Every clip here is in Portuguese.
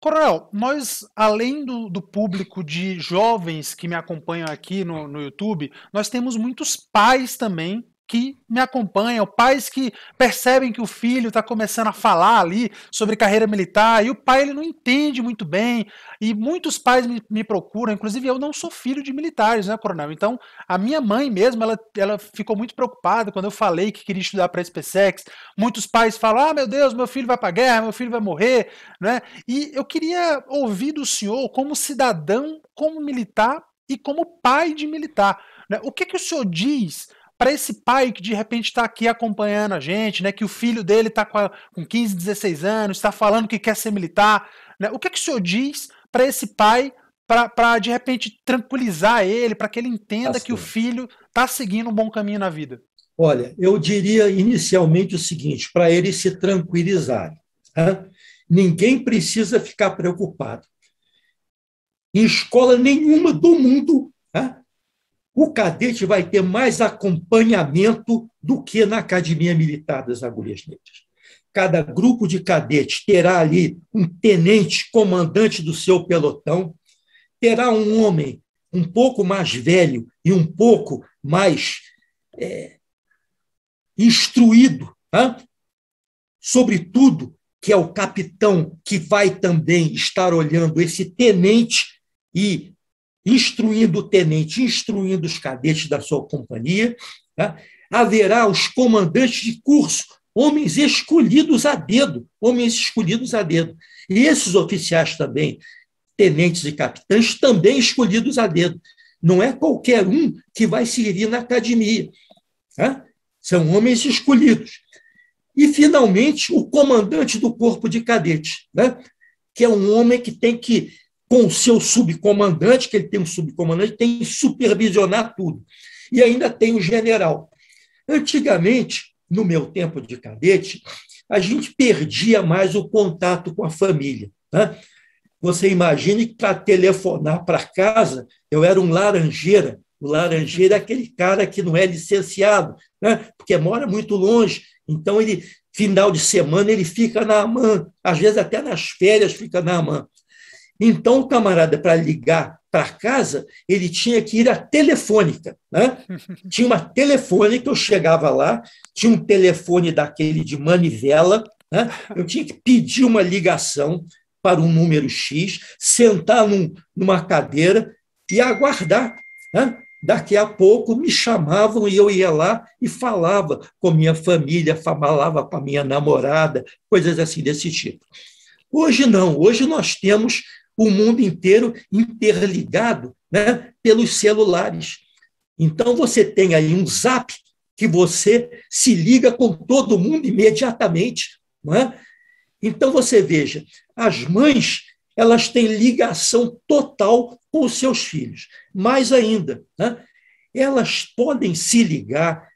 Coronel, nós, além do, do, público de jovens que me acompanham aqui no, no YouTube, nós temos muitos pais também que me acompanham, pais que percebem que o filho está começando a falar ali sobre carreira militar e o pai ele não entende muito bem e muitos pais me, me procuram, inclusive eu não sou filho de militares, né, coronel? Então a minha mãe mesmo ela, ela ficou muito preocupada quando eu falei que queria estudar para SPSEX. Muitos pais falam, ah meu Deus, meu filho vai para a guerra, meu filho vai morrer, né? E eu queria ouvir do senhor como cidadão, como militar e como pai de militar. Né? O que que o senhor diz para esse pai que de repente está aqui acompanhando a gente, né, que o filho dele está com 15, 16 anos, está falando que quer ser militar, né, o que, é que o senhor diz para esse pai para de repente tranquilizar ele, para que ele entenda tá que o filho está seguindo um bom caminho na vida? Olha, eu diria inicialmente o seguinte, para ele se tranquilizar. Ninguém precisa ficar preocupado. Em escola nenhuma do mundo, né? o cadete vai ter mais acompanhamento do que na Academia Militar das Agulhas Negras. Cada grupo de cadetes terá ali um tenente comandante do seu pelotão, terá um homem um pouco mais velho e um pouco mais é, instruído, tá? sobretudo, que é o capitão que vai também estar olhando esse tenente e instruindo o tenente, instruindo os cadetes da sua companhia, tá? haverá os comandantes de curso, homens escolhidos a dedo, homens escolhidos a dedo. E esses oficiais também, tenentes e capitães, também escolhidos a dedo. Não é qualquer um que vai servir na academia. Tá? São homens escolhidos. E, finalmente, o comandante do corpo de cadetes, né? que é um homem que tem que com o seu subcomandante, que ele tem um subcomandante, tem que supervisionar tudo. E ainda tem o general. Antigamente, no meu tempo de cadete, a gente perdia mais o contato com a família. Né? Você imagine que para telefonar para casa, eu era um laranjeira. O laranjeira é aquele cara que não é licenciado, né? porque mora muito longe. Então, ele final de semana ele fica na AMAN, às vezes até nas férias fica na AMAN. Então, o camarada, para ligar para casa, ele tinha que ir à telefônica. Né? Tinha uma telefônica, eu chegava lá, tinha um telefone daquele de manivela, né? eu tinha que pedir uma ligação para um número X, sentar num, numa cadeira e aguardar. Né? Daqui a pouco me chamavam e eu ia lá e falava com minha família, falava com a minha namorada, coisas assim desse tipo. Hoje não, hoje nós temos o mundo inteiro interligado né, pelos celulares. Então, você tem aí um zap que você se liga com todo mundo imediatamente. Não é? Então, você veja, as mães elas têm ligação total com os seus filhos. Mais ainda, né? elas podem se ligar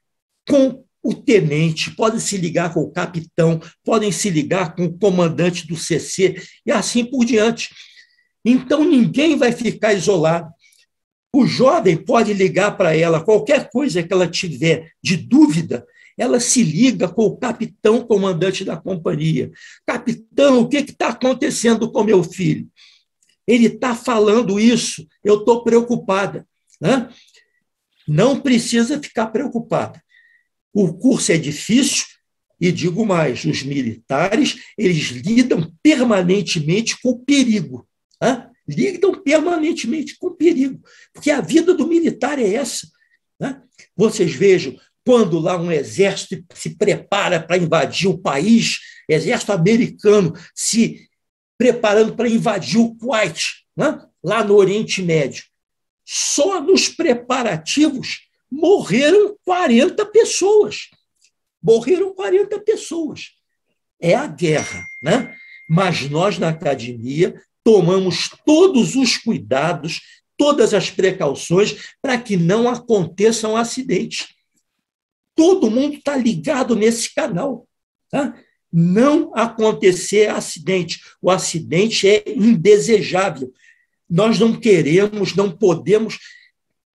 com o tenente, podem se ligar com o capitão, podem se ligar com o comandante do CC e assim por diante. Então ninguém vai ficar isolado. O jovem pode ligar para ela, qualquer coisa que ela tiver de dúvida, ela se liga com o capitão comandante da companhia. Capitão, o que está acontecendo com meu filho? Ele está falando isso, eu estou preocupada. Né? Não precisa ficar preocupada. O curso é difícil, e digo mais, os militares, eles lidam permanentemente com o perigo ligam lidam permanentemente com perigo, porque a vida do militar é essa. Né? Vocês vejam, quando lá um exército se prepara para invadir o país, exército americano se preparando para invadir o Kuwait, né? lá no Oriente Médio. Só nos preparativos morreram 40 pessoas. Morreram 40 pessoas. É a guerra, né? Mas nós na academia tomamos todos os cuidados, todas as precauções para que não aconteçam acidentes. Todo mundo está ligado nesse canal. Tá? Não acontecer acidente. O acidente é indesejável. Nós não queremos, não podemos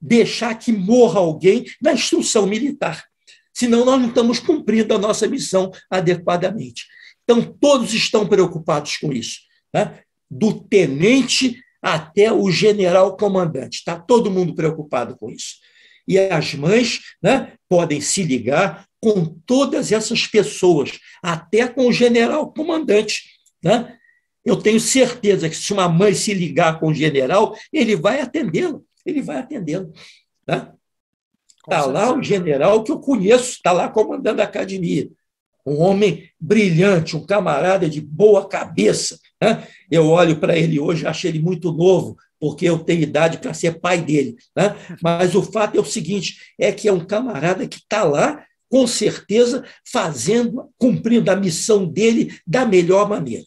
deixar que morra alguém na instrução militar. Senão, nós não estamos cumprindo a nossa missão adequadamente. Então, todos estão preocupados com isso. Né? do tenente até o general comandante. Está todo mundo preocupado com isso. E as mães né, podem se ligar com todas essas pessoas, até com o general comandante. Né? Eu tenho certeza que se uma mãe se ligar com o general, ele vai atendê-lo. Ele vai atendê-lo. Né? Está lá o general que eu conheço, está lá comandando a academia. Um homem brilhante, um camarada de boa cabeça, né? Eu olho para ele hoje, acho ele muito novo, porque eu tenho idade para ser pai dele. Né? Mas o fato é o seguinte: é que é um camarada que está lá, com certeza, fazendo, cumprindo a missão dele da melhor maneira.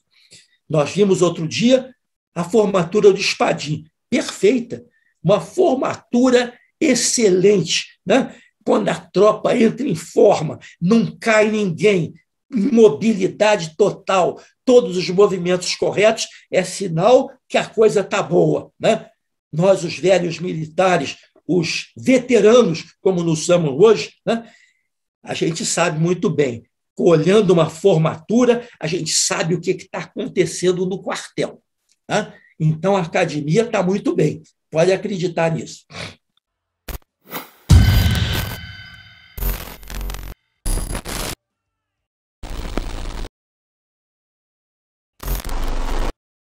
Nós vimos outro dia a formatura do Espadim, perfeita, uma formatura excelente, né? quando a tropa entra em forma, não cai ninguém, mobilidade total, todos os movimentos corretos, é sinal que a coisa está boa. Né? Nós, os velhos militares, os veteranos, como nos chamam hoje, né? a gente sabe muito bem. Olhando uma formatura, a gente sabe o que está acontecendo no quartel. né? Então, a academia está muito bem. Pode acreditar nisso.